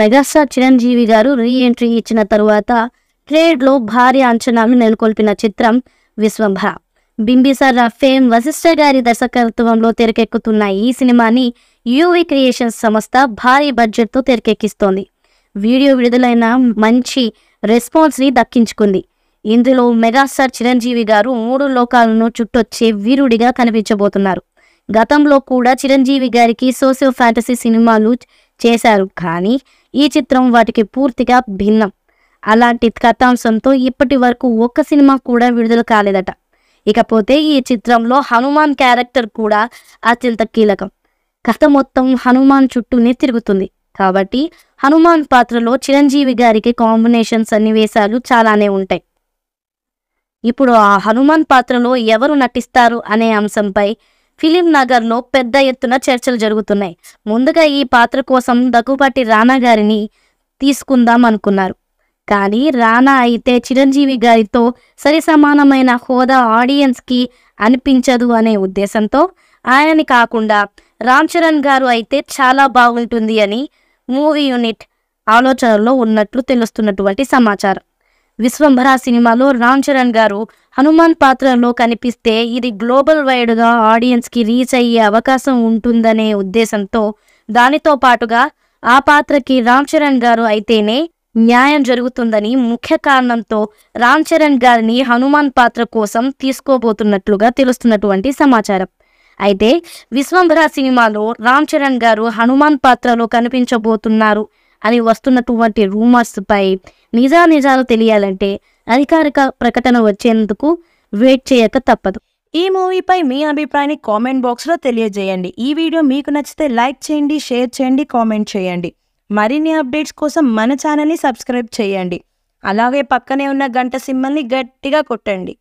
megastar Chiranjeevi గారు re entry ఇచ్చిన తరువాత ట్రేడ్లో భారీ అంచనాలు నెలకొల్పిన చిత్రం విశ్వంభర బింబిసార్ ఫేమ్ వశిష్ఠ గారి దర్శకత్వంలో తెరకెక్కుతున్న ఈ సినిమాని యూవి క్రియేషన్స్ సంస్థ భారీ బడ్జెట్తో తెరకెక్కిస్తోంది వీడియో విడుదలైన మంచి రెస్పాన్స్ని దక్కించుకుంది ఇందులో మెగాస్టార్ చిరంజీవి గారు మూడు లోకాలను చుట్టొచ్చే వీరుడిగా కనిపించబోతున్నారు గతంలో కూడా చిరంజీవి గారికి సోషల్ ఫ్యాంటసీ సినిమాలు చేశారు కానీ ఈ చిత్రం వాటికి పూర్తిగా భిన్నం అలాంటి కథాంశంతో ఇప్పటి వరకు ఒక్క సినిమా కూడా విడుదల కాలేదట ఇకపోతే ఈ చిత్రంలో హనుమాన్ క్యారెక్టర్ కూడా అత్యంత కీలకం కథ మొత్తం హనుమాన్ చుట్టూనే తిరుగుతుంది కాబట్టి హనుమాన్ పాత్రలో చిరంజీవి గారికి కాంబినేషన్ సన్నివేశాలు చాలానే ఉంటాయి ఇప్పుడు ఆ హనుమాన్ పాత్రలో ఎవరు నటిస్తారు అనే అంశంపై ఫిలిం నగర్లో పెద్ద ఎత్తున చర్చలు జరుగుతున్నాయి ముందుగా ఈ పాత్ర కోసం దగ్గుపాటి రానా గారిని తీసుకుందాం అనుకున్నారు కానీ రానా అయితే చిరంజీవి గారితో సరి సమానమైన హోదా ఆడియన్స్కి అనిపించదు అనే ఉద్దేశంతో ఆయనని కాకుండా రామ్ చరణ్ గారు అయితే చాలా బాగుంటుంది అని మూవీ యూనిట్ ఆలోచనలో ఉన్నట్లు తెలుస్తున్నటువంటి సమాచారం విశ్వంభరా సినిమాలో రామ్ చరణ్ గారు హనుమాన్ పాత్రలో కనిపిస్తే ఇది గ్లోబల్ వైడ్గా ఆడియన్స్కి రీచ్ అయ్యే అవకాశం ఉంటుందనే ఉద్దేశంతో దానితో పాటుగా ఆ పాత్రకి రామ్ చరణ్ గారు అయితేనే న్యాయం జరుగుతుందని ముఖ్య కారణంతో రామ్ చరణ్ గారిని హనుమాన్ పాత్ర కోసం తీసుకోబోతున్నట్లుగా తెలుస్తున్నటువంటి సమాచారం అయితే విశ్వంభరా సినిమాలో రామ్ చరణ్ గారు హనుమాన్ పాత్రలో కనిపించబోతున్నారు అని వస్తున్నటువంటి రూమర్స్ పై నిజాలు తెలియాలంటే అధికారిక ప్రకటన వచ్చేందుకు వెయిట్ చేయక తప్పదు ఈ మూవీపై మీ అభిప్రాయాన్ని కామెంట్ బాక్స్లో తెలియజేయండి ఈ వీడియో మీకు నచ్చితే లైక్ చేయండి షేర్ చేయండి కామెంట్ చేయండి మరిన్ని అప్డేట్స్ కోసం మన ఛానల్ని సబ్స్క్రైబ్ చేయండి అలాగే పక్కనే ఉన్న గంట సింబల్ని గట్టిగా కొట్టండి